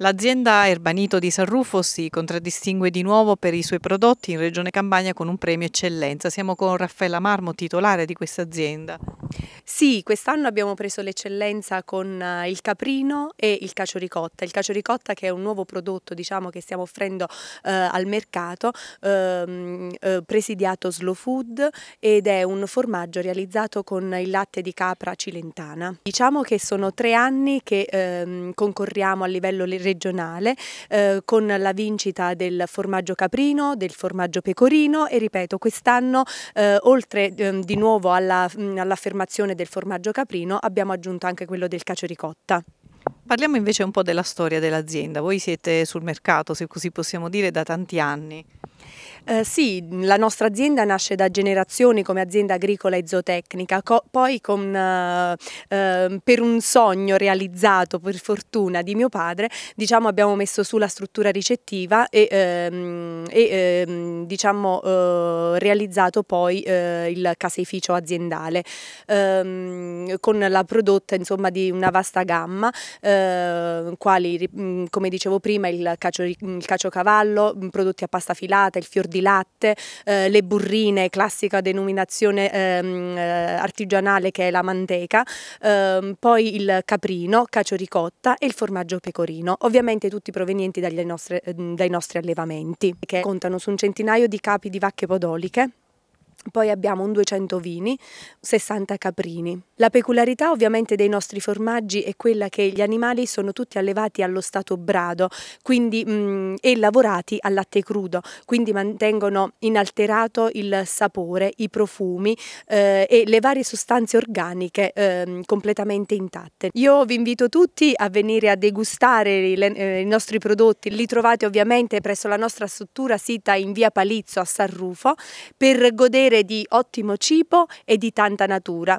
L'azienda Erbanito di San Rufo si contraddistingue di nuovo per i suoi prodotti in Regione Campania con un premio eccellenza. Siamo con Raffaella Marmo, titolare di questa azienda. Sì, quest'anno abbiamo preso l'eccellenza con eh, il caprino e il cacio ricotta. Il cacio ricotta che è un nuovo prodotto diciamo, che stiamo offrendo eh, al mercato, ehm, eh, presidiato Slow Food ed è un formaggio realizzato con il latte di capra cilentana. Diciamo che sono tre anni che ehm, concorriamo a livello regionale eh, con la vincita del formaggio caprino, del formaggio pecorino e ripeto quest'anno eh, oltre ehm, di nuovo all'affermazione del formaggio caprino abbiamo aggiunto anche quello del cacio ricotta. Parliamo invece un po' della storia dell'azienda. Voi siete sul mercato, se così possiamo dire, da tanti anni. Eh, sì, la nostra azienda nasce da generazioni come azienda agricola e zootecnica, co poi con, eh, ehm, per un sogno realizzato per fortuna di mio padre diciamo, abbiamo messo su la struttura ricettiva e, ehm, e ehm, diciamo, eh, realizzato poi eh, il caseificio aziendale ehm, con la prodotta insomma, di una vasta gamma eh, quali come dicevo prima il, cacio, il caciocavallo, prodotti a pasta filata, il fior di di latte, eh, le burrine, classica denominazione ehm, eh, artigianale che è la manteca, ehm, poi il caprino, cacio ricotta e il formaggio pecorino, ovviamente tutti provenienti nostre, eh, dai nostri allevamenti, che contano su un centinaio di capi di vacche podoliche poi abbiamo un 200 vini, 60 caprini. La peculiarità ovviamente dei nostri formaggi è quella che gli animali sono tutti allevati allo stato brado quindi, mh, mm, e lavorati al latte crudo, quindi mantengono inalterato il sapore, i profumi eh, e le varie sostanze organiche eh, completamente intatte. Io vi invito tutti a venire a degustare le, eh, i nostri prodotti, li trovate ovviamente presso la nostra struttura sita in via Palizzo a San Rufo per godere di ottimo cibo e di tanta natura.